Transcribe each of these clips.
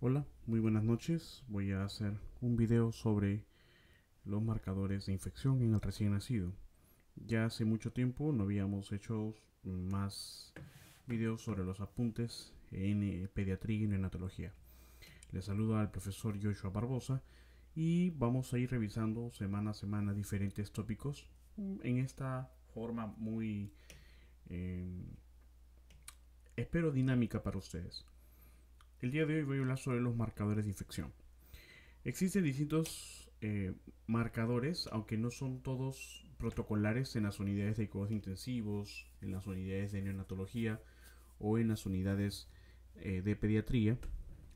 Hola, muy buenas noches. Voy a hacer un video sobre los marcadores de infección en el recién nacido. Ya hace mucho tiempo no habíamos hecho más videos sobre los apuntes en eh, pediatría y neonatología. Les saludo al profesor Joshua Barbosa y vamos a ir revisando semana a semana diferentes tópicos en esta forma muy, em, espero, dinámica para ustedes. El día de hoy voy a hablar sobre los marcadores de infección. Existen distintos eh, marcadores, aunque no son todos protocolares en las unidades de cuidados intensivos, en las unidades de neonatología o en las unidades eh, de pediatría.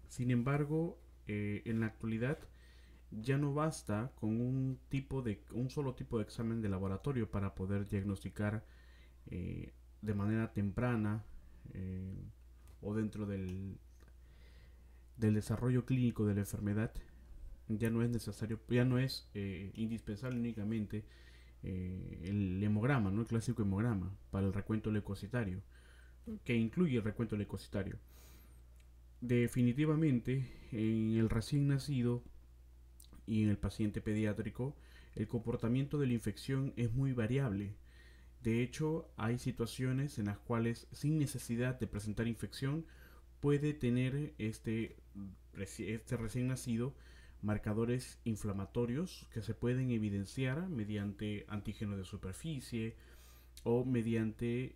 Sin embargo, eh, en la actualidad ya no basta con un, tipo de, un solo tipo de examen de laboratorio para poder diagnosticar de manera temprana o dentro del del desarrollo clínico de la enfermedad ya no es necesario, ya no es eh, indispensable únicamente eh, el hemograma, ¿no? el clásico hemograma para el recuento leucocitario, que incluye el recuento leucocitario. Definitivamente, en el recién nacido y en el paciente pediátrico, el comportamiento de la infección es muy variable. De hecho, hay situaciones en las cuales sin necesidad de presentar infección puede tener este este recién nacido marcadores inflamatorios que se pueden evidenciar mediante antígeno de superficie o mediante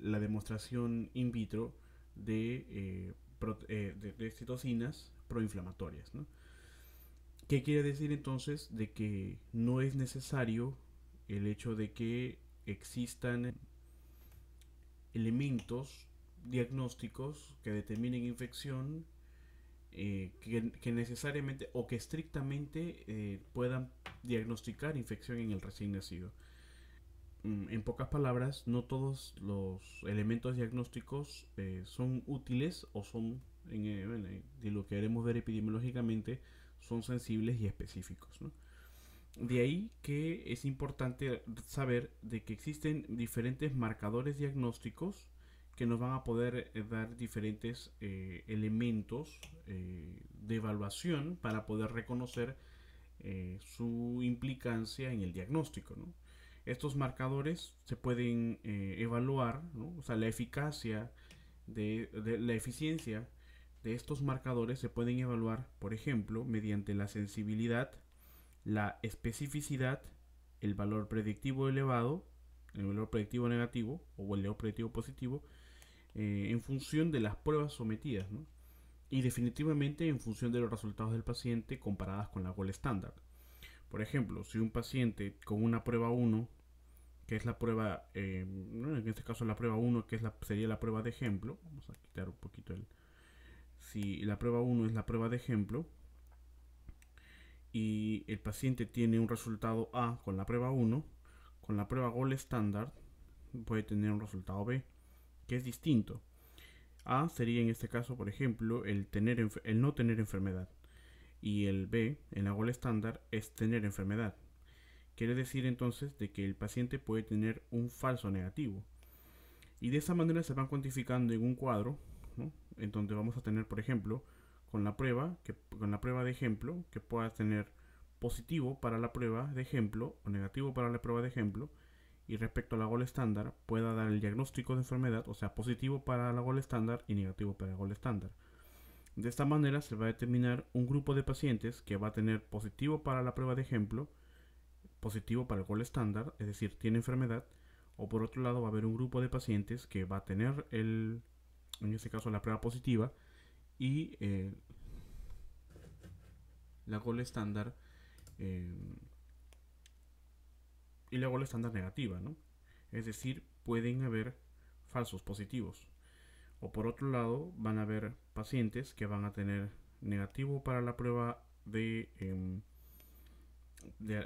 la demostración in vitro de, eh, eh, citocinas proinflamatorias. ¿Qué quiere decir entonces de que no es necesario el hecho de que existan elementos diagnósticos que determinen infección eh, que, necesariamente o que estrictamente eh, puedan diagnosticar infección en el recién nacido. Mm, en pocas palabras, no todos los elementos diagnósticos eh, son útiles o son, de lo que queremos ver epidemiológicamente, son sensibles y específicos. De ahí que es importante saber de que existen diferentes marcadores diagnósticos que nos van a poder eh, dar diferentes eh, elementos eh, de evaluación para poder reconocer su implicancia en el diagnóstico. Estos marcadores se pueden evaluar, o sea, la eficacia, de, la eficiencia de estos marcadores se pueden evaluar, por ejemplo, mediante la sensibilidad, la especificidad, el valor predictivo elevado, el valor predictivo negativo o el valor predictivo positivo, eh, en función de las pruebas sometidas y definitivamente en función de los resultados del paciente comparadas con la gol estándar. Por ejemplo, si un paciente con una prueba 1, que es la prueba, eh, en este caso la prueba 1, que es sería la prueba de ejemplo, vamos a quitar un poquito el... Si la prueba 1 es la prueba de ejemplo y el paciente tiene un resultado A con la prueba 1, con la prueba gol estándar puede tener un resultado B que es distinto. A sería en este caso, por ejemplo, el, tener, el no tener enfermedad. Y el B, en la bola estándar, es tener enfermedad. Quiere decir entonces de que el paciente puede tener un falso negativo. Y de esa manera se van cuantificando en un cuadro, en donde vamos a tener, por ejemplo, con la prueba, que, con la prueba de ejemplo, que pueda tener positivo para la prueba de ejemplo o negativo para la prueba de ejemplo, y respecto a la gol estándar pueda dar el diagnóstico de enfermedad, o sea, positivo para la gol estándar y negativo para la gol estándar. De esta manera se va a determinar un grupo de pacientes que va a tener positivo para la prueba de ejemplo, positivo para el gol estándar, es decir, tiene enfermedad, o por otro lado va a haber un grupo de pacientes que va a tener el, en este caso la prueba positiva y eh, la gol estándar eh, y la gol estándar negativa, ¿no? Es decir, pueden haber falsos positivos. O por otro lado, van a haber pacientes que van a tener negativo para la prueba de, em,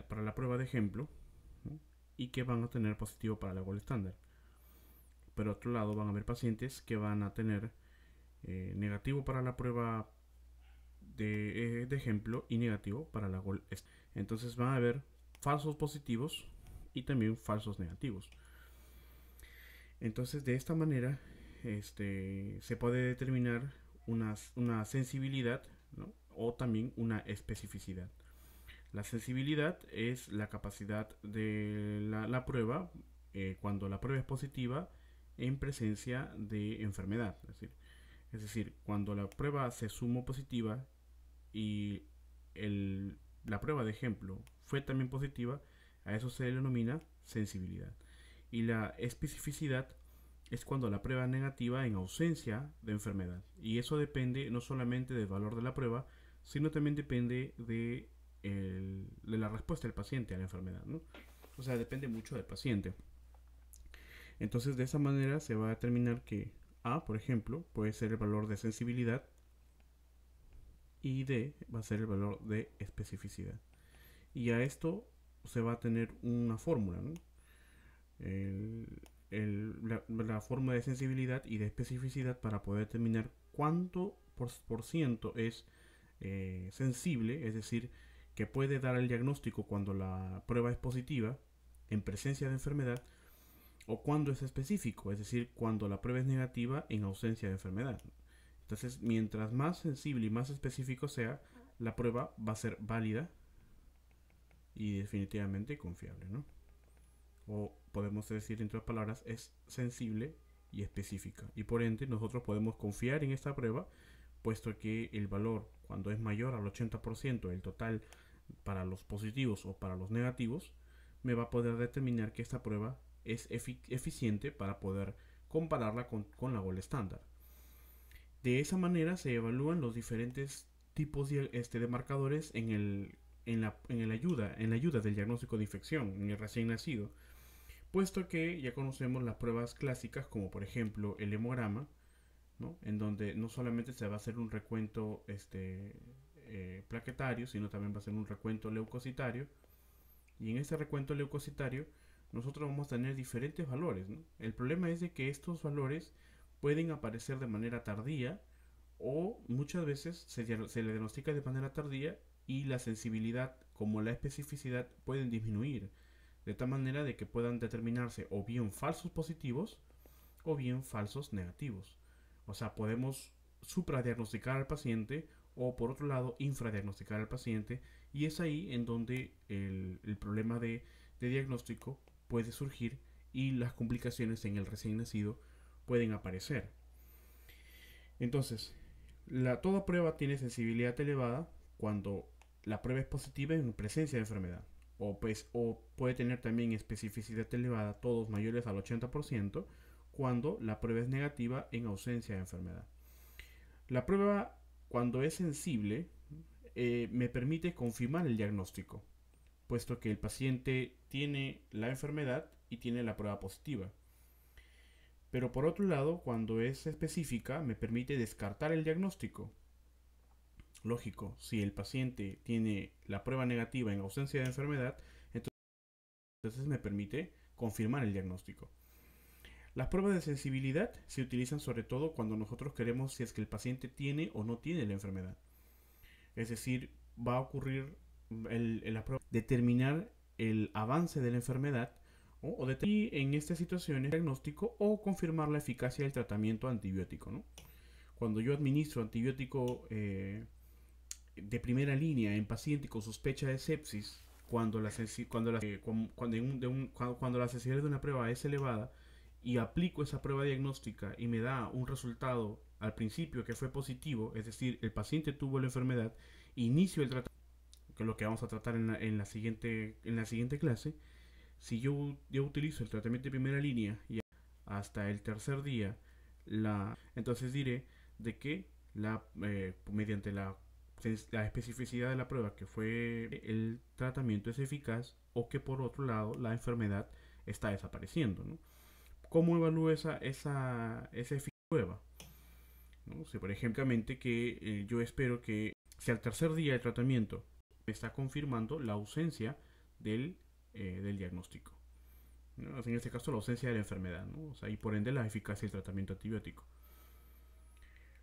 para la prueba de ejemplo y que van a tener positivo para la gol estándar. Por otro lado, van a haber pacientes que van a tener eh, negativo para la prueba de, eh, de, ejemplo y negativo para la gol. Entonces van a haber falsos positivos y también falsos negativos. Entonces de esta manera este, se puede determinar una, sensibilidad o también una especificidad. La sensibilidad es la capacidad de la, prueba eh, cuando la prueba es positiva en presencia de enfermedad. Es decir, es decir cuando la prueba se sumó positiva y la prueba de ejemplo fue también positiva, a eso se le denomina sensibilidad. Y la especificidad es cuando la prueba negativa en ausencia de enfermedad. Y eso depende no solamente del valor de la prueba, sino también depende de, la respuesta del paciente a la enfermedad. ¿no? O sea, depende mucho del paciente. Entonces, de esa manera se va a determinar que A, por ejemplo, puede ser el valor de sensibilidad y D va a ser el valor de especificidad. Y a esto se va a tener una fórmula, la, forma de sensibilidad y de especificidad para poder determinar cuánto por, ciento es eh, sensible, es decir, que puede dar el diagnóstico cuando la prueba es positiva en presencia de enfermedad o cuando es específico, es decir, cuando la prueba es negativa en ausencia de enfermedad. Entonces, mientras más sensible y más específico sea, la prueba va a ser válida y definitivamente confiable, ¿no? O podemos decir en otras palabras, es sensible y específica. Y por ende, nosotros podemos confiar en esta prueba, puesto que el valor, cuando es mayor al 80% del total para los positivos o para los negativos, me va a poder determinar que esta prueba es eficiente para poder compararla con, la gol estándar. De esa manera se evalúan los diferentes tipos de, este, de marcadores en el en la, ayuda, en la ayuda del diagnóstico de infección en el recién nacido, puesto que ya conocemos las pruebas clásicas como por ejemplo el hemograma, en donde no solamente se va a hacer un recuento este, eh, plaquetario, sino también va a ser un recuento leucocitario. Y en este recuento leucocitario nosotros vamos a tener diferentes valores. El problema es de que estos valores pueden aparecer de manera tardía o muchas veces se, se le diagnostica de manera tardía y la sensibilidad como la especificidad pueden disminuir, de tal manera de que puedan determinarse o bien falsos positivos o bien falsos negativos. O sea, podemos supradiagnosticar al paciente o por otro lado infradiagnosticar al paciente y es ahí en donde el, problema de, de diagnóstico puede surgir y las complicaciones en el recién nacido pueden aparecer. Entonces, la, toda prueba tiene sensibilidad elevada cuando la prueba es positiva en presencia de enfermedad. O, pues, o puede tener también especificidad elevada, todos mayores al 80%, cuando la prueba es negativa en ausencia de enfermedad. La prueba, cuando es sensible, eh, me permite confirmar el diagnóstico, puesto que el paciente tiene la enfermedad y tiene la prueba positiva. Pero por otro lado, cuando es específica, me permite descartar el diagnóstico, Lógico, si el paciente tiene la prueba negativa en ausencia de enfermedad, entonces me permite confirmar el diagnóstico. Las pruebas de sensibilidad se utilizan sobre todo cuando nosotros queremos si es que el paciente tiene o no tiene la enfermedad. Es decir, va a ocurrir el, la prueba, determinar el avance de la enfermedad o determinar en estas situaciones diagnóstico o confirmar la eficacia del tratamiento antibiótico. Cuando yo administro antibiótico eh, de primera línea en paciente con sospecha de sepsis, cuando la, cuando eh, cuando, de la sensibilidad de una prueba es elevada y aplico esa prueba diagnóstica y me da un resultado al principio que fue positivo, es decir, el paciente tuvo la enfermedad, inicio el tratamiento, que es lo que vamos a tratar en la, en la siguiente, en la siguiente clase, si yo, utilizo el tratamiento de primera línea y hasta el tercer día, la, entonces diré de que la, eh, mediante la la especificidad de la prueba que fue el tratamiento es eficaz o que por otro lado la enfermedad está desapareciendo. ¿no? ¿Cómo evalúo esa, esa, esa prueba? ¿No? sé por ejemplo que eh, yo espero que si al tercer día del tratamiento me está confirmando la ausencia del, eh, del diagnóstico. En este caso la ausencia de la enfermedad, o sea, y por ende la eficacia del tratamiento antibiótico.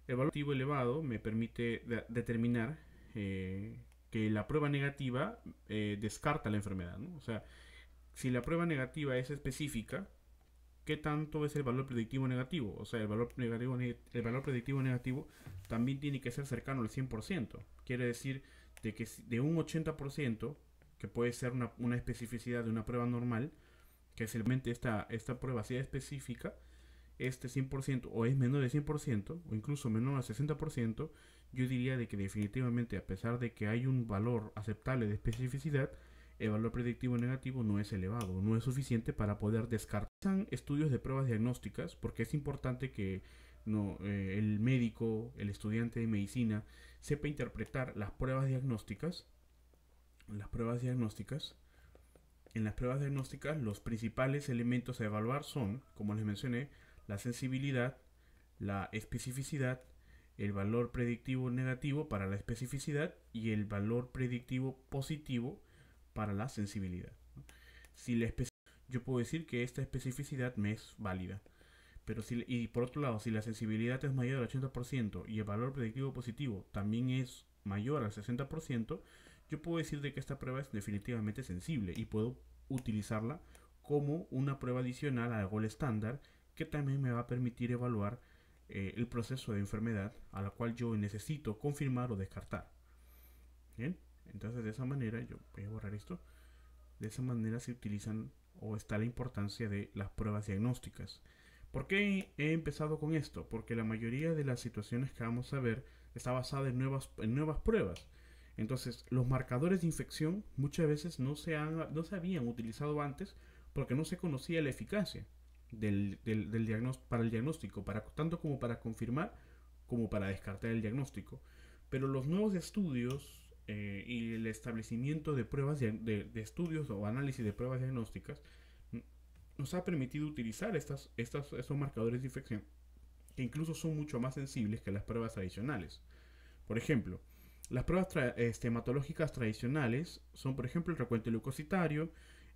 El valor predictivo elevado me permite determinar eh, que la prueba negativa eh, descarta la enfermedad. O sea, si la prueba negativa es específica, ¿qué tanto es el valor predictivo negativo? O sea, el valor, predictivo negativo también tiene que ser cercano al 100%. Quiere decir de que de un 80%, que puede ser una, especificidad de una prueba normal, que simplemente esta, esta prueba sea específica, este 100% o es menor de 100% o incluso menor al 60%, yo diría de que definitivamente a pesar de que hay un valor aceptable de especificidad, el valor predictivo negativo no es elevado, no es suficiente para poder descartar. Estudios de pruebas diagnósticas porque es importante que no, eh, el médico, el estudiante de medicina, sepa interpretar las pruebas diagnósticas. Las pruebas diagnósticas. En las pruebas diagnósticas los principales elementos a evaluar son, como les mencioné, la sensibilidad, la especificidad, el valor predictivo negativo para la especificidad y el valor predictivo positivo para la sensibilidad. Si la yo puedo decir que esta especificidad me es válida. Pero y por otro lado, si la sensibilidad es mayor al 80% y el valor predictivo positivo también es mayor al 60%, yo puedo decir de que esta prueba es definitivamente sensible y puedo utilizarla como una prueba adicional al gol estándar que también me va a permitir evaluar eh, el proceso de enfermedad a la cual yo necesito confirmar o descartar. Bien, entonces de esa manera, yo voy a borrar esto, de esa manera se utilizan o está la importancia de las pruebas diagnósticas. ¿Por qué he empezado con esto? Porque la mayoría de las situaciones que vamos a ver está basada en nuevas, en nuevas pruebas. Entonces, los marcadores de infección muchas veces no se, no se habían utilizado antes porque no se conocía la eficacia del, del, para el diagnóstico, para, tanto como para confirmar como para descartar el diagnóstico. Pero los nuevos estudios eh, y el establecimiento de pruebas de, estudios o análisis de pruebas diagnósticas nos ha permitido utilizar estas, estas, estos marcadores de infección que incluso son mucho más sensibles que las pruebas tradicionales. Por ejemplo, las pruebas estematológicas hematológicas tradicionales son, por ejemplo, el recuento leucocitario,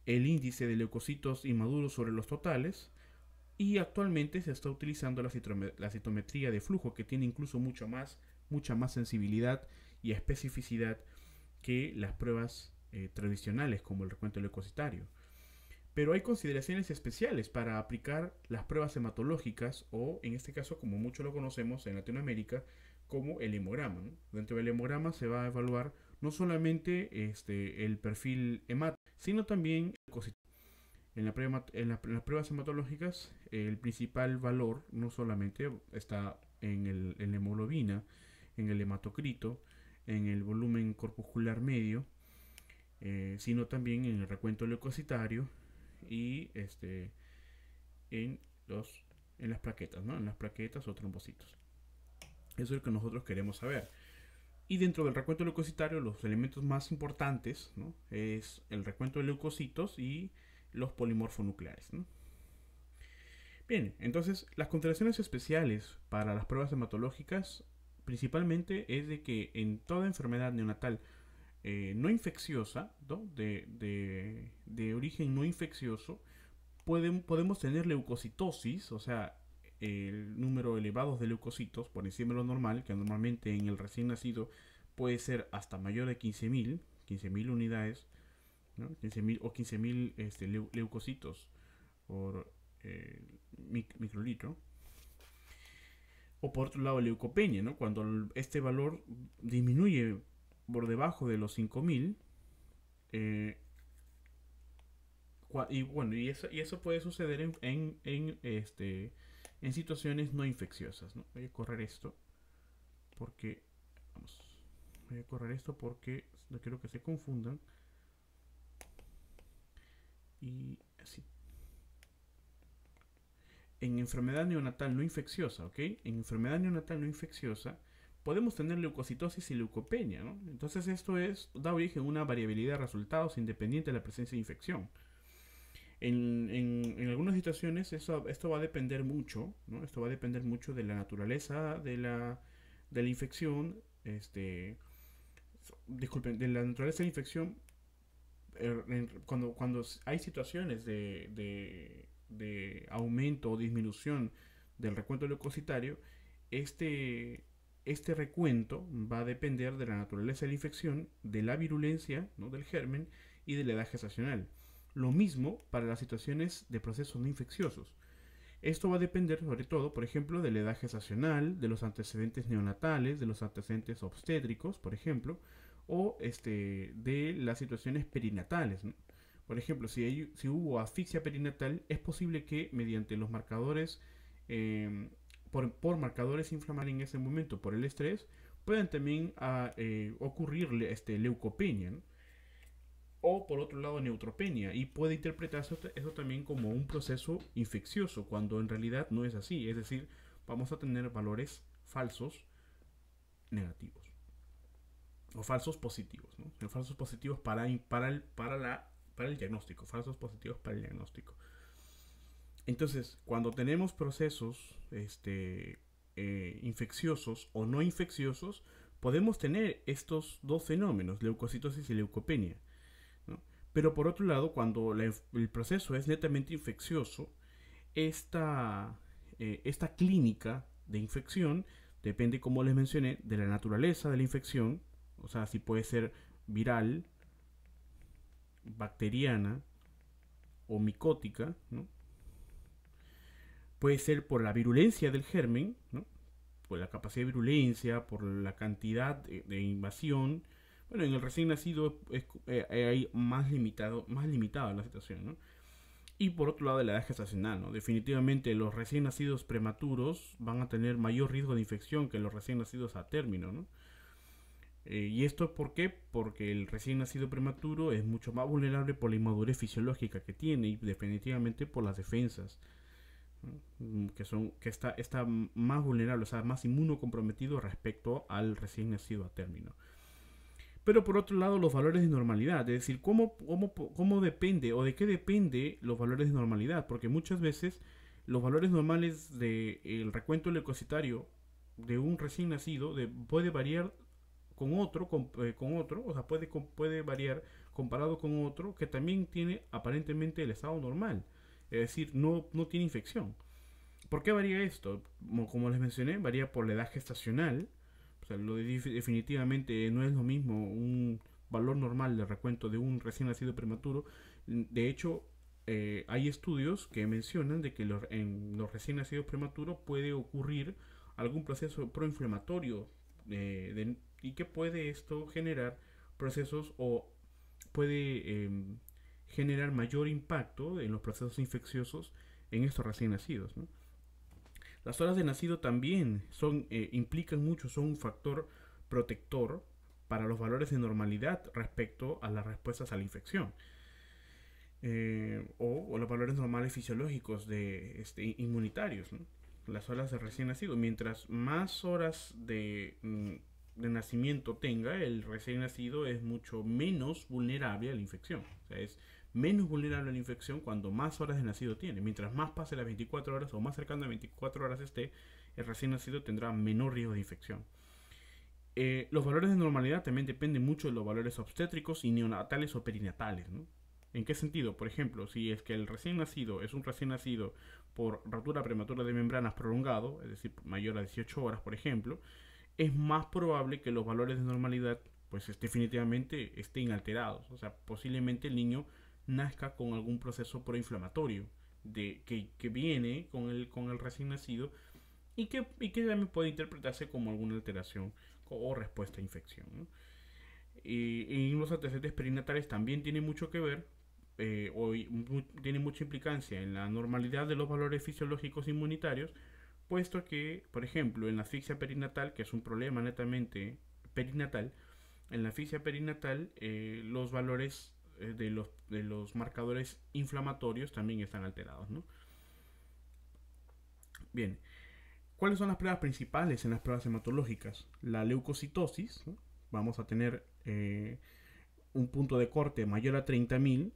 el índice de leucocitos inmaduros sobre los totales, y actualmente se está utilizando la, citometría de flujo, que tiene incluso mucho más, mucha más sensibilidad y especificidad que las pruebas eh, tradicionales, como el recuento leucocitario. Pero hay consideraciones especiales para aplicar las pruebas hematológicas o, en este caso, como mucho lo conocemos en Latinoamérica, como el hemograma. Dentro del hemograma se va a evaluar no solamente este, el perfil hemático, sino también el en, en, las pruebas hematológicas, el principal valor no solamente está en, el, la hemoglobina, en el hematocrito, en el volumen corpuscular medio, eh, sino también en el recuento leucocitario y este, en, los, en las plaquetas, ¿no? en las plaquetas o trombocitos. Eso es lo que nosotros queremos saber. Y dentro del recuento leucocitario, los elementos más importantes ¿no? es el recuento de leucocitos y los polimorfonucleares. Bien, entonces las consideraciones especiales para las pruebas hematológicas principalmente es de que en toda enfermedad neonatal eh, no infecciosa, De, origen no infeccioso, podemos tener leucocitosis, o sea, el número elevado de leucocitos por encima de lo normal, que normalmente en el recién nacido puede ser hasta mayor de 15.000, 15.000 unidades, 15.000 o 15.000 este, leucocitos por eh, microlitro. O por otro lado, leucopenia, Cuando este valor disminuye por debajo de los 5000, eh, y bueno, y eso, y eso puede suceder en, este, en situaciones no infecciosas, Voy correr esto porque, voy a correr esto porque no quiero que se confundan y así. En enfermedad neonatal no infecciosa, ¿ok? En enfermedad neonatal no infecciosa podemos tener leucocitosis y leucopenia, ¿no? Entonces esto es, da origen a una variabilidad de resultados independiente de la presencia de infección. En, algunas situaciones eso, esto va a depender mucho, ¿no? Esto va a depender mucho de la naturaleza de la, de la infección, este, disculpen, de la naturaleza de la infección Er, cuando, hay situaciones de, aumento o disminución del recuento leucocitario, este, este, recuento va a depender de la naturaleza de la infección, de la virulencia del germen y de la edad gestacional. Lo mismo para las situaciones de procesos no infecciosos. Esto va a depender sobre todo, por ejemplo, de la edad gestacional, de los antecedentes neonatales, de los antecedentes obstétricos, por ejemplo, o este, de las situaciones perinatales. Por ejemplo, si, si hubo asfixia perinatal, es posible que mediante los marcadores, em, por, marcadores inflamables en ese momento, por el estrés, puedan también a, ah, eh, ocurrir este, leucopenia. O por otro lado, neutropenia. Y puede interpretarse eso también como un proceso infeccioso, cuando en realidad no es así. Es decir, vamos a tener valores falsos negativos o falsos positivos, ¿no? falsos positivos para, el, para, la, para el diagnóstico, falsos positivos para el diagnóstico. Entonces, cuando tenemos procesos este, eh, infecciosos o no infecciosos, podemos tener estos dos fenómenos, leucocitosis y leucopenia. ¿no? Pero por otro lado, cuando el proceso es netamente infeccioso, esta, eh, esta clínica de infección depende, como les mencioné, de la naturaleza de la infección, o sea, si puede ser viral, bacteriana o micótica, ¿no? Puede ser por la virulencia del germen, ¿no? por la capacidad de virulencia, por la cantidad de, invasión. Bueno, en el recién nacido eh, hay más limitado, más limitada la situación, ¿no? Y por otro lado, la edad gestacional, ¿no? Definitivamente los recién nacidos prematuros van a tener mayor riesgo de infección que los recién nacidos a término, ¿no? Eh, ¿Y esto por qué? Porque el recién nacido prematuro es mucho más vulnerable por la inmadurez fisiológica que tiene y definitivamente por las defensas, mm, que, son, que está, está más vulnerable, o sea, más inmunocomprometido respecto al recién nacido a término. Pero por otro lado, los valores de normalidad, es decir, ¿cómo, depende o de qué depende los valores de normalidad? Porque muchas veces los valores normales del recuento leucocitario de un recién nacido puede variar con otro, eh, con, otro, o sea, puede, variar comparado con otro que también tiene aparentemente el estado normal, es decir, no, no tiene infección. ¿Por qué varía esto? Como, les mencioné, varía por la edad gestacional, o sea, lo definitivamente no es lo mismo un valor normal de recuento de un recién nacido prematuro. De hecho, eh, hay estudios que mencionan de que en los recién nacidos prematuros puede ocurrir algún proceso proinflamatorio eh, de, y que puede esto generar procesos o puede em, generar mayor impacto en los procesos infecciosos en estos recién nacidos. Las horas de nacido también son, eh, implican mucho, son un factor protector para los valores de normalidad respecto a las respuestas a la infección. Eh, o, los valores normales fisiológicos de este, inmunitarios, las horas de recién nacido. Mientras más horas de mm, de nacimiento tenga, el recién nacido es mucho menos vulnerable a la infección. O sea, es menos vulnerable a la infección cuando más horas de nacido tiene. Mientras más pase las 24 horas o más cercano a 24 horas esté, el recién nacido tendrá menor riesgo de infección. Eh, los valores de normalidad también dependen mucho de los valores obstétricos y neonatales o perinatales. ¿En qué sentido? Por ejemplo, si es que el recién nacido es un recién nacido por rotura prematura de membranas prolongado, es decir, mayor a 18 horas, por ejemplo, es más probable que los valores de normalidad pues definitivamente estén alterados. O sea, posiblemente el niño nazca con algún proceso proinflamatorio de, que, viene con el, con el recién nacido y que, que también puede interpretarse como alguna alteración o respuesta a infección. Y, los antecedentes perinatales también tienen mucho que ver eh, o tienen mucha implicancia en la normalidad de los valores fisiológicos inmunitarios puesto que, por ejemplo, en la asfixia perinatal, que es un problema netamente perinatal, en la asfixia perinatal eh, los valores eh, de, los, marcadores inflamatorios también están alterados. ¿no? Bien, ¿cuáles son las pruebas principales en las pruebas hematológicas? La leucocitosis, vamos a tener eh, un punto de corte mayor a 30.000,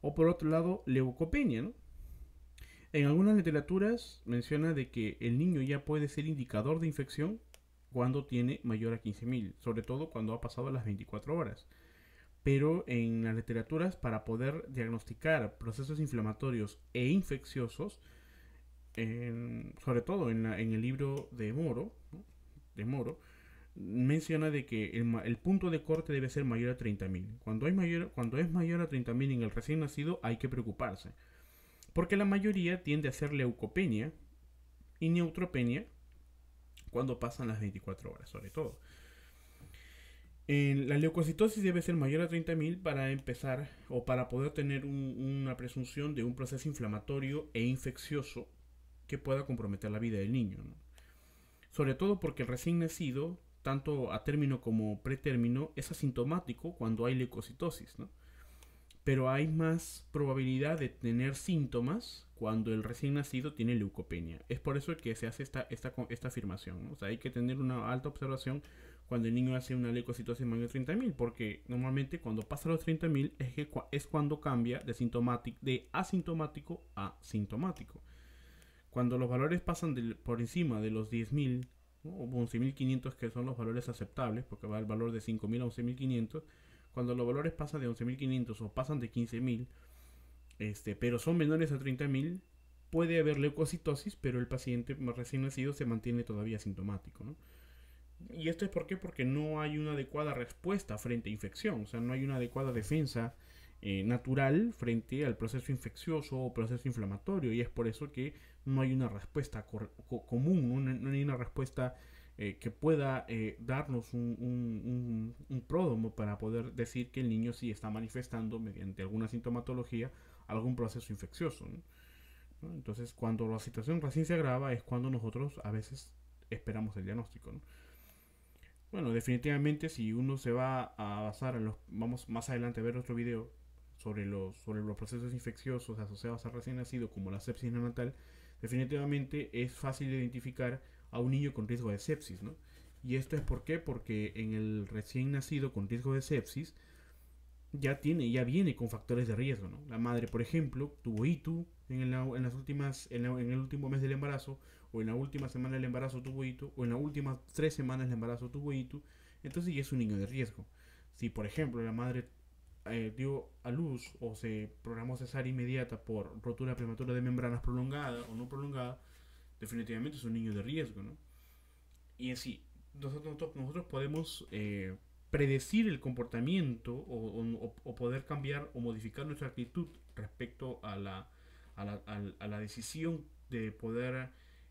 o por otro lado, leucopenia, ¿no? En algunas literaturas menciona de que el niño ya puede ser indicador de infección cuando tiene mayor a 15.000, sobre todo cuando ha pasado las 24 horas. Pero en las literaturas, para poder diagnosticar procesos inflamatorios e infecciosos, sobre todo en, el libro de Moro, de Moro menciona de que el, punto de corte debe ser mayor a 30.000. Cuando, cuando es mayor a 30.000 en el recién nacido, hay que preocuparse porque la mayoría tiende a ser leucopenia y neutropenia cuando pasan las 24 horas, sobre todo. la leucocitosis debe ser mayor a 30.000 para empezar o para poder tener una presunción de un proceso inflamatorio e infeccioso que pueda comprometer la vida del niño. Sobre todo porque el recién nacido, tanto a término como pretérmino, es asintomático cuando hay leucocitosis. ¿no? pero hay más probabilidad de tener síntomas cuando el recién nacido tiene leucopenia. Es por eso que se hace esta, esta afirmación. O sea, hay que tener una alta observación cuando el niño hace una leucocitosis mayor de 30.000, porque normalmente cuando pasa los 30.000 es, es cuando cambia de, de asintomático a sintomático. Cuando los valores pasan por encima de los 10.000 o 11.500, que son los valores aceptables, porque va el valor de 5.000 a 11.500, cuando los valores pasan de 11.500 o pasan de 15.000, este, pero son menores a 30.000, puede haber leucocitosis, pero el paciente recién nacido se mantiene todavía sintomático, Y esto es por porque no hay una adecuada respuesta frente a infección, o sea, no hay una adecuada defensa eh, natural frente al proceso infeccioso o proceso inflamatorio, y es por eso que no hay una respuesta común, no, no hay una respuesta eh, que pueda eh, darnos un, pródomo para poder decir que el niño sí está manifestando mediante alguna sintomatología algún proceso infeccioso. Entonces, cuando la situación recién se agrava es cuando nosotros a veces esperamos el diagnóstico. Bueno, definitivamente si uno se va a basar en los... Vamos más adelante a ver otro video sobre los, sobre los procesos infecciosos asociados al recién nacido como la sepsis neonatal, definitivamente es fácil identificar a un niño con riesgo de sepsis, Y esto es por qué? Porque en el recién nacido con riesgo de sepsis ya tiene, ya viene con factores de riesgo, La madre, por ejemplo, tuvo ITU en, el, las últimas, en, el último mes del embarazo, o en la última semana del embarazo tuvo ITU, o en las últimas tres semanas del embarazo tuvo ITU, entonces ya es un niño de riesgo. Si, por ejemplo, la madre eh, dio a luz o se programó cesar inmediata por rotura prematura de membranas prolongada o no prolongada, definitivamente es un niño de riesgo, ¿no? Y así, nosotros, nosotros podemos eh, predecir el comportamiento o, poder cambiar o modificar nuestra actitud respecto a la, a la, decisión de poder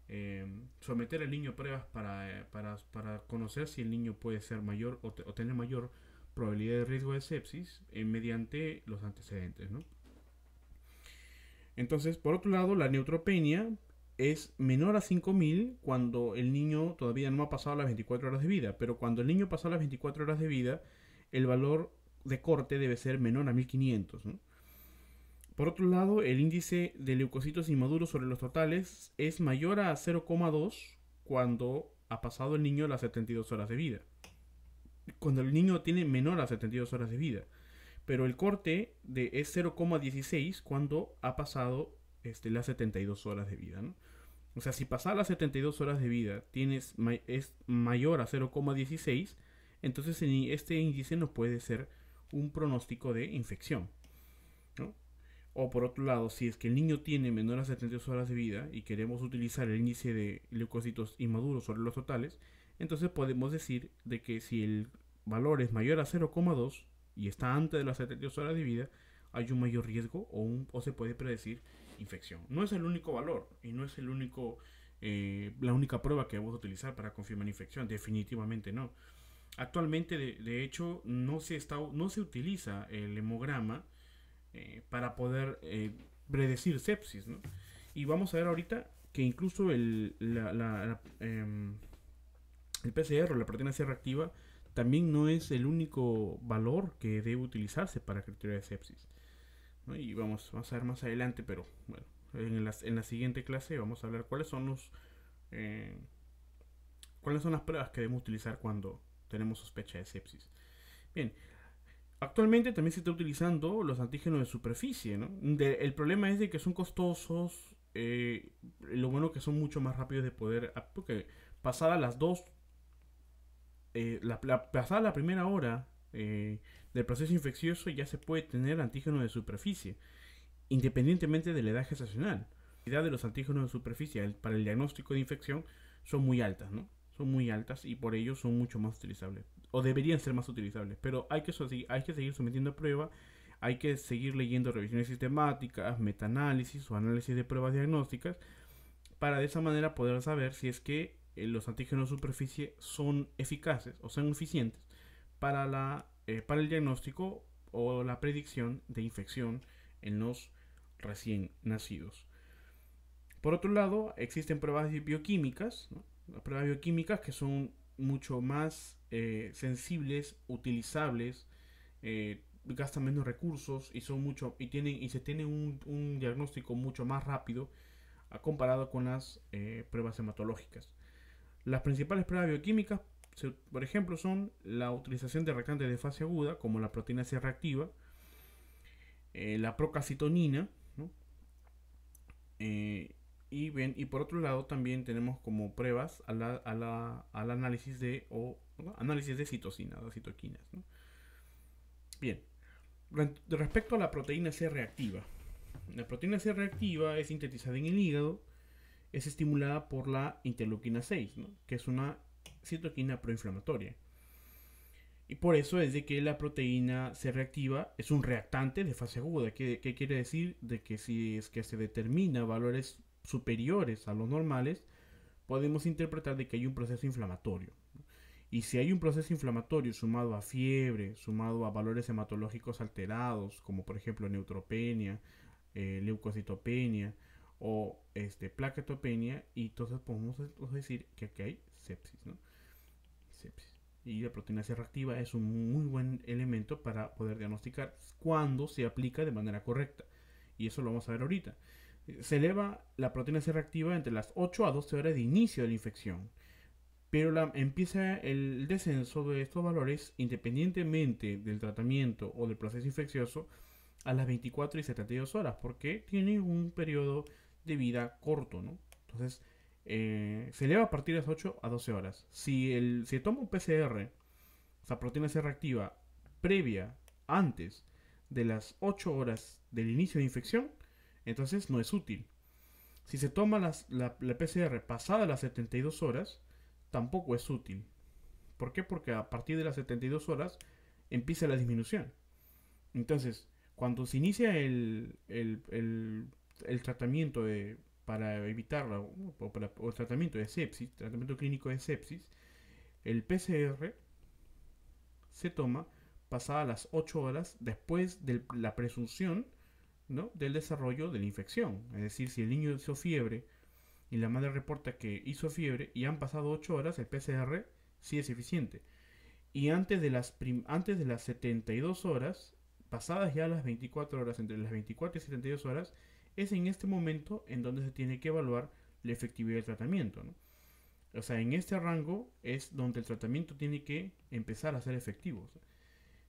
eh, someter al niño a pruebas para, conocer si el niño puede ser mayor o, tener mayor probabilidad de riesgo de sepsis eh, mediante los antecedentes, ¿no? Entonces, por otro lado, la neutropenia es menor a 5000 cuando el niño todavía no ha pasado las 24 horas de vida, pero cuando el niño pasa las 24 horas de vida, el valor de corte debe ser menor a 1500. ¿no? Por otro lado, el índice de leucocitos inmaduros sobre los totales es mayor a 0,2 cuando ha pasado el niño las 72 horas de vida. Cuando el niño tiene menor a 72 horas de vida. Pero el corte es 0,16 cuando ha pasado este, las 72 horas de vida. O sea, si pasa las 72 horas de vida tienes es mayor a 0,16, entonces este índice no puede ser un pronóstico de infección. O por otro lado, si es que el niño tiene menor a 72 horas de vida y queremos utilizar el índice de leucocitos inmaduros sobre los totales, entonces podemos decir de que si el valor es mayor a 0,2 y está antes de las 72 horas de vida, hay un mayor riesgo o se puede predecir infección. No es el único valor y no es el único, eh, la única prueba que vamos a utilizar para confirmar infección, definitivamente no. Actualmente, de, hecho, no se, está, no se utiliza el hemograma eh, para poder eh, predecir sepsis. Y vamos a ver ahorita que incluso el, PCR o la, em, el PCR, la proteína C reactiva, también no es el único valor que debe utilizarse para criterio de sepsis. Y vamos, a ver más adelante, pero bueno, en la, en la siguiente clase vamos a hablar cuáles son los... Eh, cuáles son las pruebas que debemos utilizar cuando tenemos sospecha de sepsis. Bien, actualmente también se está utilizando los antígenos de superficie, ¿no? el problema es de que son costosos, eh, lo bueno que son mucho más rápidos de poder, ah, porque pasada las dos, eh, la, pasada la primera hora, del proceso infeccioso ya se puede tener antígeno de superficie, independientemente de la edad gestacional. La edad de los antígenos de superficie para el diagnóstico de infección son muy altas, ¿no? Son muy altas y por ello son mucho más utilizables, o deberían ser más utilizables, pero hay que, hay que seguir sometiendo a prueba, hay que seguir leyendo revisiones sistemáticas, metaanálisis o análisis de pruebas diagnósticas, para de esa manera poder saber si es que eh, los antígenos de superficie son eficaces o son eficientes para la eh, para el diagnóstico o la predicción de infección en los recién nacidos. Por otro lado, existen pruebas bioquímicas, las pruebas bioquímicas que son mucho más eh, sensibles, utilizables, eh, gastan menos recursos y son mucho y tienen y se tiene un, diagnóstico mucho más rápido comparado con las pruebas hematológicas. Las principales pruebas bioquímicas por ejemplo, son la utilización de reactantes de fase aguda, como la proteína C reactiva, eh, la procacitonina, eh, y, bien, y por otro lado también tenemos como pruebas al análisis de, o, análisis de citocinas, citoquinas. Bien, respecto a la proteína C reactiva. La proteína C reactiva es sintetizada en el hígado, es estimulada por la interleuquina 6, que es una citoquina proinflamatoria. Y por eso es de que la proteína se reactiva, es un reactante de fase aguda. ¿Qué, quiere decir? De que si es que se determina valores superiores a los normales, podemos interpretar de que hay un proceso inflamatorio. Y si hay un proceso inflamatorio sumado a fiebre, sumado a valores hematológicos alterados, como por ejemplo neutropenia, eh, leucocitopenia o este, plaquetopenia, y entonces podemos decir que aquí hay sepsis. ¿no? Y la proteína C reactiva es un muy buen elemento para poder diagnosticar cuando se aplica de manera correcta. Y eso lo vamos a ver ahorita. Se eleva la proteína C reactiva entre las 8 a 12 horas de inicio de la infección. Pero la, empieza el descenso de estos valores independientemente del tratamiento o del proceso infeccioso a las 24 y 72 horas, porque tiene un periodo de vida corto, ¿no? Entonces, eh, se eleva a partir de las 8 a 12 horas. Si el, se toma un PCR, o proteína C reactiva, previa, antes de las 8 horas del inicio de infección, entonces no es útil. Si se toma la, PCR pasada las 72 horas, tampoco es útil. ¿Por qué? Porque a partir de las 72 horas empieza la disminución. Entonces, cuando se inicia el tratamiento de para evitarlo o, tratamiento de sepsis, tratamiento clínico de sepsis, el PCR se toma pasadas las 8 horas después de la presunción ¿no? del desarrollo de la infección. Es decir, si el niño hizo fiebre y la madre reporta que hizo fiebre y han pasado 8 horas, el PCR sí es eficiente. Y antes de las, antes de las 72 horas, pasadas ya las 24 horas, entre las 24 y 72 horas, es en este momento en donde se tiene que evaluar la efectividad del tratamiento. O sea, en este rango es donde el tratamiento tiene que empezar a ser efectivo.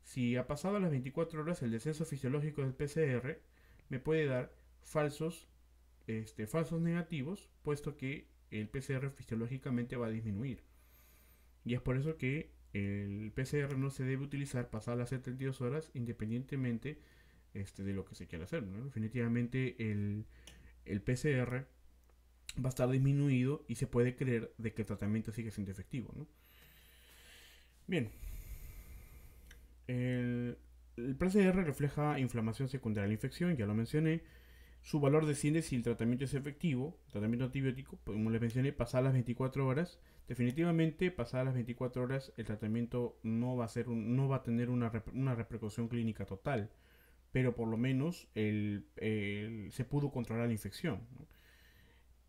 Si ha pasado las 24 horas el descenso fisiológico del PCR, me puede dar falsos, este, falsos negativos, puesto que el PCR fisiológicamente va a disminuir. Y es por eso que el PCR no se debe utilizar pasadas las 72 horas independientemente este, de lo que se quiere hacer. Definitivamente el, PCR va a estar disminuido y se puede creer de que el tratamiento sigue siendo efectivo. Bien. El, PCR refleja inflamación secundaria a la infección, ya lo mencioné. Su valor desciende si el tratamiento es efectivo, tratamiento antibiótico, como les mencioné, pasadas las 24 horas. Definitivamente, pasadas las 24 horas, el tratamiento no va a, ser no va a tener una repercusión clínica total pero por lo menos el, se pudo controlar la infección.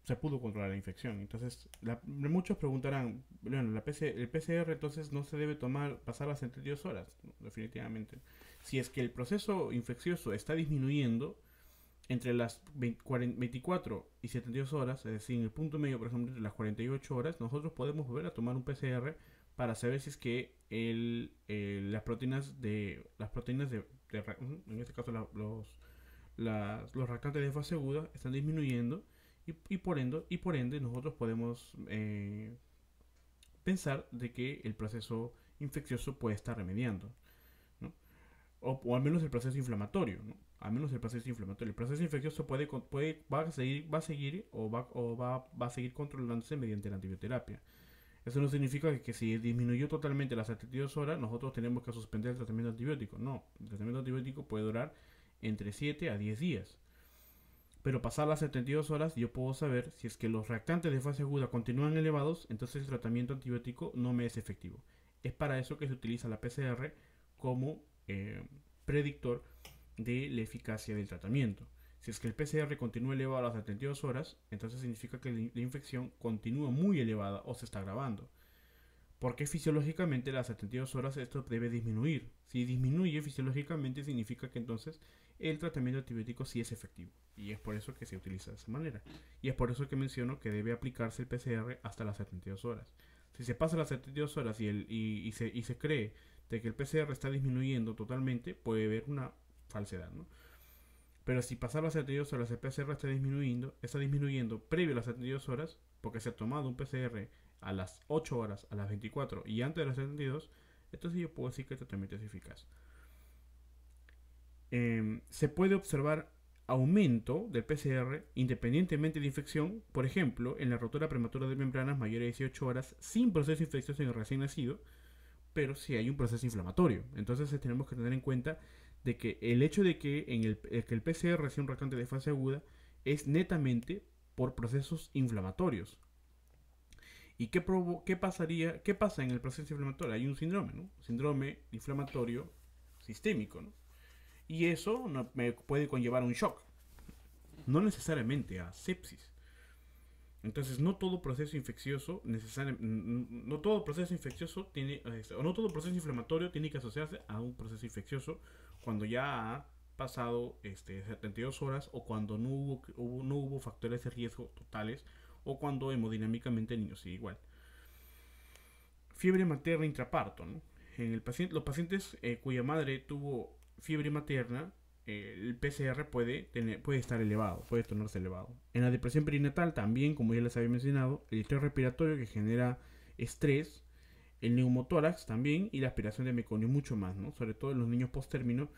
Se pudo controlar la infección. Entonces, muchos preguntarán, bueno, la el PCR entonces no se debe tomar, pasar las 72 horas, definitivamente. Si es que el proceso infeccioso está disminuyendo entre las 24 y 72 horas, es decir, en el punto medio, por ejemplo, entre las 48 horas, nosotros podemos volver a tomar un PCR para saber si es que eh, las proteínas de las proteínas de, en este caso los las, de fase aguda están disminuyendo y, por ende y por ende nosotros podemos eh, pensar de que el proceso infeccioso puede estar remediando o, al menos el proceso inflamatorio al menos el proceso inflamatorio el proceso infeccioso puede, va a seguir va a seguir o va, o va, va a seguir controlándose mediante la antibioterapia eso no significa que, si disminuyó totalmente las 72 horas, nosotros tenemos que suspender el tratamiento antibiótico. No, el tratamiento antibiótico puede durar entre 7 a 10 días. Pero pasar las 72 horas yo puedo saber si es que los reactantes de fase aguda continúan elevados, entonces el tratamiento antibiótico no me es efectivo. Es para eso que se utiliza la PCR como eh, predictor de la eficacia del tratamiento. Si es que el PCR continúa elevado a las 72 horas, entonces significa que la infección continúa muy elevada o se está agravando. Porque fisiológicamente a las 72 horas esto debe disminuir. Si disminuye fisiológicamente significa que entonces el tratamiento antibiótico sí es efectivo. Y es por eso que se utiliza de esa manera. Y es por eso que menciono que debe aplicarse el PCR hasta las 72 horas. Si se pasa las 72 horas y, se, se cree de que el PCR está disminuyendo totalmente, puede haber una falsedad, ¿no? Pero si pasar las 72 horas el PCR está disminuyendo, está disminuyendo previo a las 72 horas, porque se ha tomado un PCR a las 8 horas, a las 24 y antes de las 72, entonces yo puedo decir que el tratamiento es eficaz. Em, se puede observar aumento del PCR independientemente de infección, por ejemplo, en la rotura prematura de membranas mayor de 18 horas sin proceso infeccioso en el recién nacido, pero si hay un proceso inflamatorio. Entonces tenemos que tener en cuenta de que el hecho de que, en el, que el PCR sea un reactante de fase aguda es netamente por procesos inflamatorios. ¿Y qué, qué, pasaría, qué pasa en el proceso inflamatorio? Hay un síndrome, ¿no? Síndrome inflamatorio sistémico, ¿no? Y eso puede conllevar un shock. No necesariamente a sepsis. Entonces, no todo proceso infeccioso no todo proceso infeccioso tiene, este, no todo proceso inflamatorio tiene que asociarse a un proceso infeccioso cuando ya ha pasado este, 72 horas o cuando no hubo, no hubo factores de riesgo totales o cuando hemodinámicamente el niño sigue igual. Fiebre materna intraparto. En el paciente, los pacientes eh, cuya madre tuvo fiebre materna, eh, el PCR puede, tener, puede estar elevado, puede tornarse elevado. En la depresión perinatal también, como ya les había mencionado, el estrés respiratorio que genera estrés el neumotórax también y la aspiración de meconio, mucho más, ¿no? Sobre todo en los niños término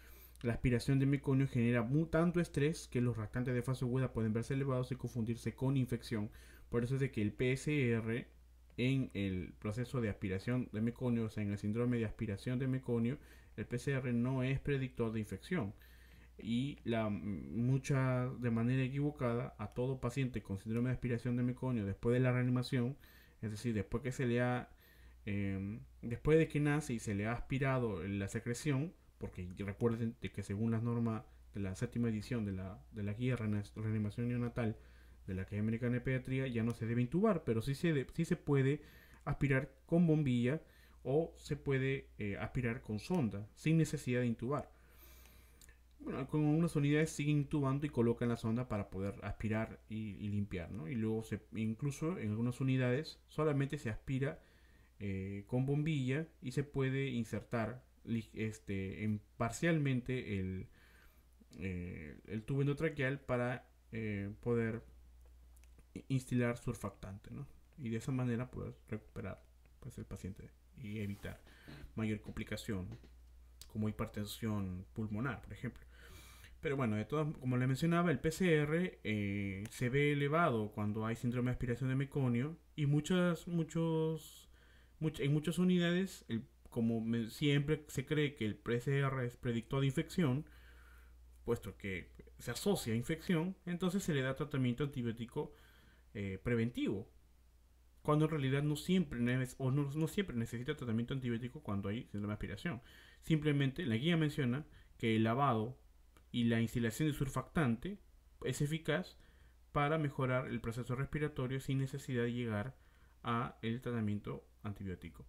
la aspiración de meconio genera muy, tanto estrés que los reactantes de fase aguda pueden verse elevados y confundirse con infección. Por eso es de que el PSR en el proceso de aspiración de meconio, o sea, en el síndrome de aspiración de meconio, el PCR no es predictor de infección. Y la, mucha, de manera equivocada, a todo paciente con síndrome de aspiración de meconio después de la reanimación, es decir, después que se le ha Em, después de que nace y se le ha aspirado la secreción, porque recuerden que según las normas de la séptima edición de la, de la guía de reanimación neonatal de la Academia Americana de Pediatría, ya no se debe intubar, pero sí se, puede aspirar con bombilla o se puede eh, aspirar con sonda, sin necesidad de intubar. Bueno, con unas unidades siguen intubando y colocan la sonda para poder aspirar y, y limpiar, ¿no? Y luego se, incluso en algunas unidades solamente se aspira eh, con bombilla y se puede insertar este, parcialmente el, eh, el tubo endotraqueal para eh, poder instilar surfactante y de esa manera poder recuperar pues, el paciente y evitar mayor complicación como hipertensión pulmonar por ejemplo pero bueno, de como le mencionaba, el PCR se ve elevado cuando hay síndrome de aspiración de meconio y muchas, muchos en muchas unidades, como siempre se cree que el PCR es predictor de infección, puesto que se asocia a infección, entonces se le da tratamiento antibiótico eh, preventivo, cuando en realidad no siempre, o no, siempre necesita tratamiento antibiótico cuando hay síndrome de aspiración. Simplemente la guía menciona que el lavado y la instalación de surfactante es eficaz para mejorar el proceso respiratorio sin necesidad de llegar a el tratamiento antibiótico.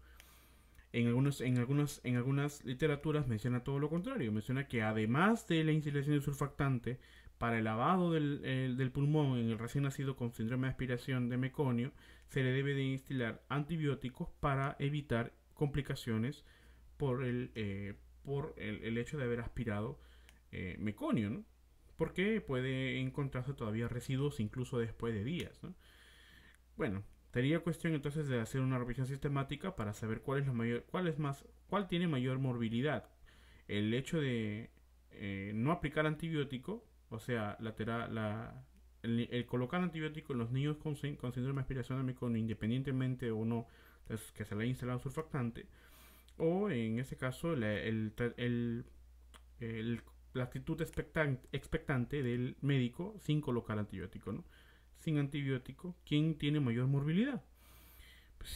En, algunos, en, en algunas literaturas menciona todo lo contrario, menciona que además de la instalación de surfactante para el lavado del, pulmón en el recién nacido con síndrome de aspiración de meconio, se le debe de instilar antibióticos para evitar complicaciones por el, eh, por el, hecho de haber aspirado eh, meconio, porque puede encontrarse todavía residuos incluso después de días. Bueno, Sería cuestión entonces de hacer una revisión sistemática para saber cuál es la mayor, cuál es más, cuál tiene mayor morbilidad. El hecho de eh, no aplicar antibiótico, o sea, la, la el, colocar antibiótico en los niños con, aspiración síndrome aspiracional independientemente o no que se le haya instalado surfactante, o en ese caso la, actitud expectante, expectante, del médico sin colocar antibiótico, ¿no? sin antibiótico, ¿quién tiene mayor morbilidad? Pues,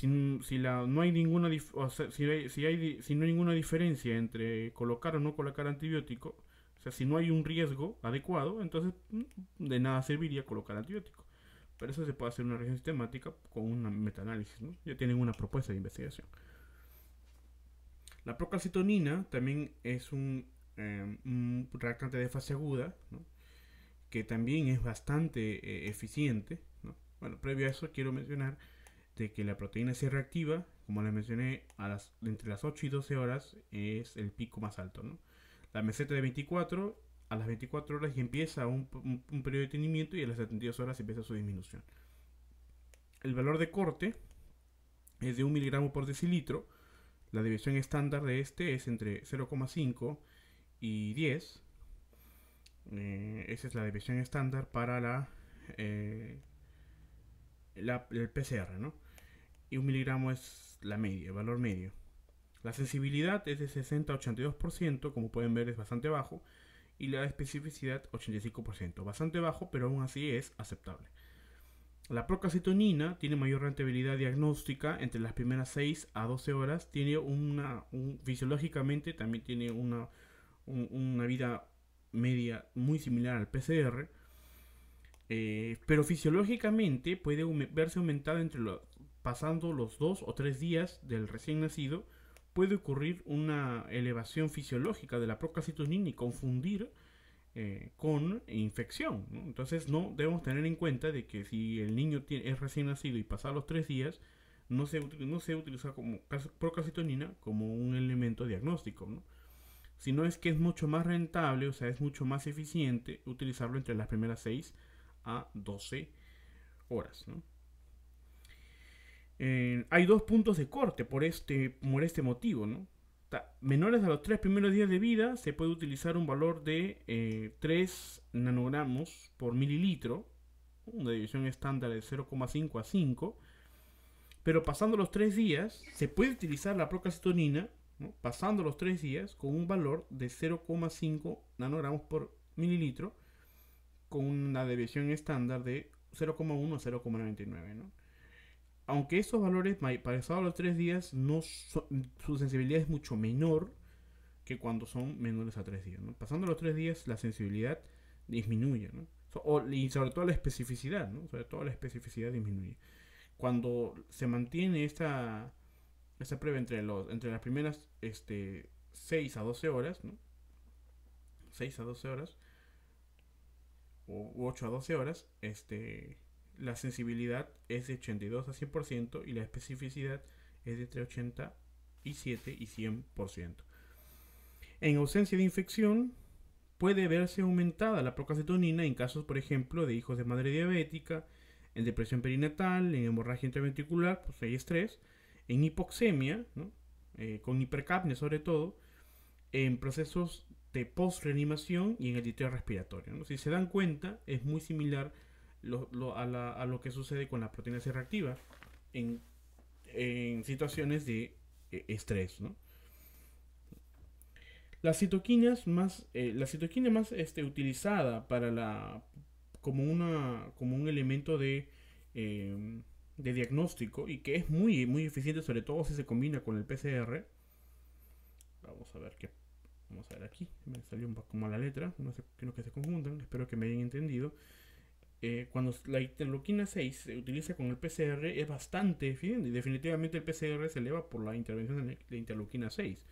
si, la, no hay ninguna diferencia entre colocar o no colocar antibiótico, o sea, si no hay un riesgo adecuado, entonces mm, de nada serviría colocar antibiótico. Pero eso se puede hacer una región sistemática con una metaanálisis, ¿no? Ya tienen una propuesta de investigación. La procalcitonina también es un, eh, un reactante de fase aguda, ¿no? que también es bastante eh, eficiente. Bueno, previo a eso quiero mencionar de que la proteína C reactiva, como les mencioné, entre las 8 y 12 horas es el pico más alto. La meseta de 24, a las 24 horas empieza un, periodo de tenimiento y a las 72 horas empieza su disminución. El valor de corte es de 1 miligramo por decilitro. La división estándar de este es entre 0,5 y 10 eh, esa es la división estándar para la, eh, el PCR, Y un miligramo es la media, el valor medio. La sensibilidad es de 60 a 82%, como pueden ver es bastante bajo, y la especificidad 85%, bastante bajo, pero aún así es aceptable. La procacetonina tiene mayor rentabilidad diagnóstica entre las primeras 6 a 12 horas, tiene una, fisiológicamente también tiene una, una vida media muy similar al PCR, eh, pero fisiológicamente puede verse aumentada entre pasando los dos o tres días del recién nacido, puede ocurrir una elevación fisiológica de la procalcitonina y confundir eh, con infección. Entonces no debemos tener en cuenta de que si el niño es recién nacido y pasa los tres días, no se, no se utiliza como procalcitonina como un elemento diagnóstico. ¿no? no es que es mucho más rentable, o sea, es mucho más eficiente utilizarlo entre las primeras 6 a 12 horas. Eh, hay dos puntos de corte por este, por este motivo. Menores a los 3 primeros días de vida se puede utilizar un valor de 3 eh, nanogramos por mililitro, una división estándar de 0,5 a 5. Pero pasando los 3 días, se puede utilizar la procalcitonina pasando los tres días con un valor de 0,5 nanogramos por mililitro con una deviación estándar de 0,1 a 0,99. ¿no? Aunque estos valores pasados los tres días no su sensibilidad es mucho menor que cuando son menores a tres días. ¿no? Pasando los tres días la sensibilidad disminuye ¿no? y sobre todo la especificidad, sobre todo la especificidad disminuye. Cuando se mantiene esta esta prueba entre, los, las primeras 6 este, a 12 horas, 6 a 12 horas, o 8 a 12 horas, este, la sensibilidad es de 82 a 100% y la especificidad es de entre 80 y 7 y 100%. En ausencia de infección, puede verse aumentada la procacetonina en casos, por ejemplo, de hijos de madre diabética, en depresión perinatal, en hemorragia intraventricular, pues hay estrés, en hipoxemia, eh, con hipercapnia sobre todo, en procesos de post-reanimación y en el deterioro respiratorio. Si se dan cuenta, es muy similar a, lo que sucede con la proteínas C reactiva en, situaciones de eh, estrés. Las más, eh, la citoquina más este, utilizada para la, como, una, como un elemento de, em, de diagnóstico y que es muy, muy eficiente, sobre todo si se combina con el PCR. Vamos a ver qué. Vamos a ver aquí. Me salió un poco mala letra. No sé lo que se conjuntan, Espero que me hayan entendido. Eh, cuando la interleuquina 6 se utiliza con el PCR es bastante eficiente y definitivamente el PCR se eleva por la intervención de la interleuquina 6.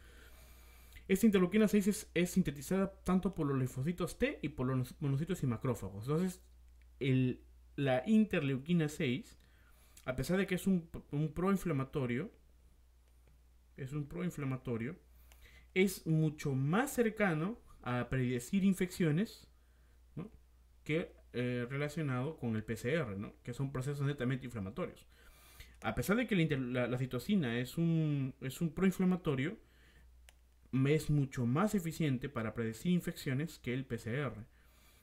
Esta interleuquina 6 es, sintetizada tanto por los linfocitos T y por los monocitos y macrófagos. Entonces, la interleuquina 6 a pesar de que es un, proinflamatorio, es un proinflamatorio, es mucho más cercano a predecir infecciones que eh, relacionado con el PCR, que son procesos netamente inflamatorios. A pesar de que la, citocina es un, es un proinflamatorio, es mucho más eficiente para predecir infecciones que el PCR.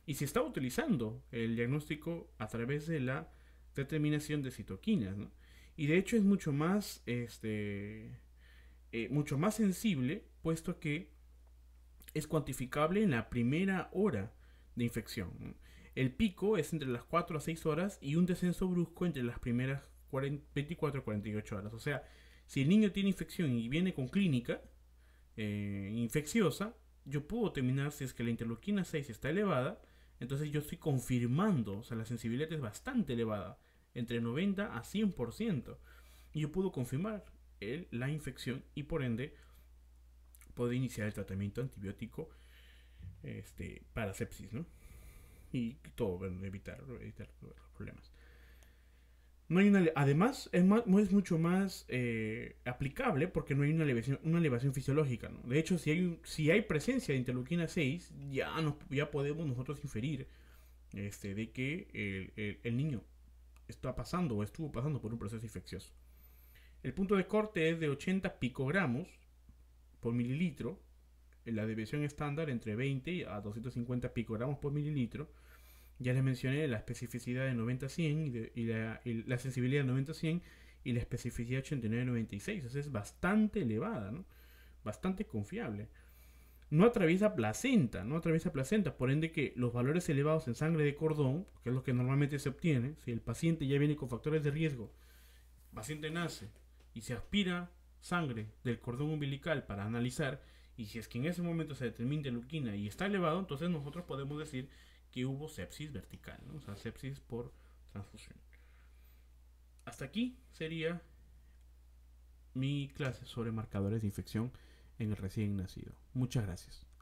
Y si está utilizando el diagnóstico a través de la determinación de citoquinas, Y de hecho es mucho más, este, eh, mucho más sensible, puesto que es cuantificable en la primera hora de infección. El pico es entre las 4 a 6 horas y un descenso brusco entre las primeras 24 a 48 horas. O sea, si el niño tiene infección y viene con clínica eh, infecciosa, yo puedo determinar si es que la interleuquina 6 está elevada entonces yo estoy confirmando, o sea, la sensibilidad es bastante elevada, entre 90 a 100%. Y yo puedo confirmar la infección y por ende puedo iniciar el tratamiento antibiótico este, para sepsis, ¿no? Y todo, evitar, evitar los problemas además, es, es mucho más eh, aplicable porque no hay una elevación, una elevación fisiológica. De hecho, si hay, si hay presencia de interleuquina 6, ya, ya podemos nosotros inferir este, de que el, niño está pasando o estuvo pasando por un proceso infeccioso. El punto de corte es de 80 picogramos por mililitro. En La división estándar entre 20 a 250 picogramos por mililitro ya les mencioné la especificidad de 90-100 y, la, sensibilidad de 90-100 y la especificidad 89-96. es bastante elevada, ¿no? Bastante confiable. No atraviesa placenta, no atraviesa placenta. Por ende que los valores elevados en sangre de cordón, que es lo que normalmente se obtiene, si el paciente ya viene con factores de riesgo, el paciente nace y se aspira sangre del cordón umbilical para analizar, y si es que en ese momento se determina leuquina y está elevado, entonces nosotros podemos decir que hubo sepsis vertical, o sea, sepsis por transfusión. Hasta aquí sería mi clase sobre marcadores de infección en el recién nacido. Muchas gracias.